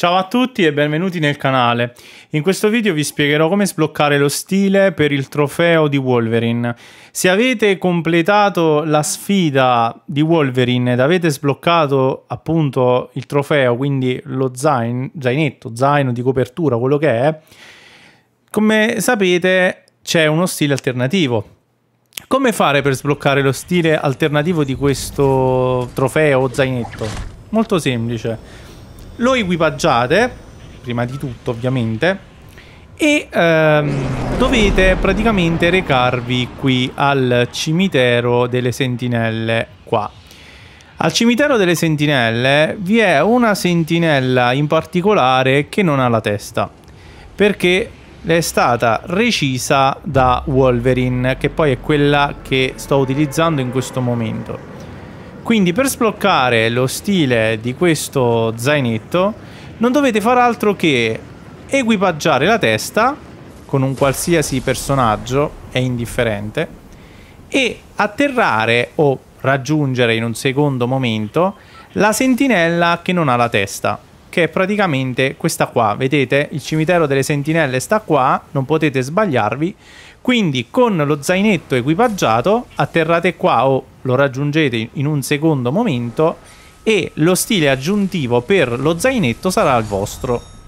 Ciao a tutti e benvenuti nel canale. In questo video vi spiegherò come sbloccare lo stile per il trofeo di Wolverine. Se avete completato la sfida di Wolverine ed avete sbloccato appunto il trofeo, quindi lo zain, zainetto, zaino di copertura, quello che è, come sapete c'è uno stile alternativo. Come fare per sbloccare lo stile alternativo di questo trofeo o zainetto? Molto semplice lo equipaggiate, prima di tutto ovviamente, e ehm, dovete praticamente recarvi qui al cimitero delle sentinelle qua. Al cimitero delle sentinelle vi è una sentinella in particolare che non ha la testa, perché è stata recisa da Wolverine, che poi è quella che sto utilizzando in questo momento. Quindi per sbloccare lo stile di questo zainetto non dovete far altro che equipaggiare la testa con un qualsiasi personaggio, è indifferente, e atterrare o raggiungere in un secondo momento la sentinella che non ha la testa che è praticamente questa qua. Vedete, il cimitero delle sentinelle sta qua, non potete sbagliarvi. Quindi con lo zainetto equipaggiato atterrate qua o lo raggiungete in un secondo momento e lo stile aggiuntivo per lo zainetto sarà il vostro.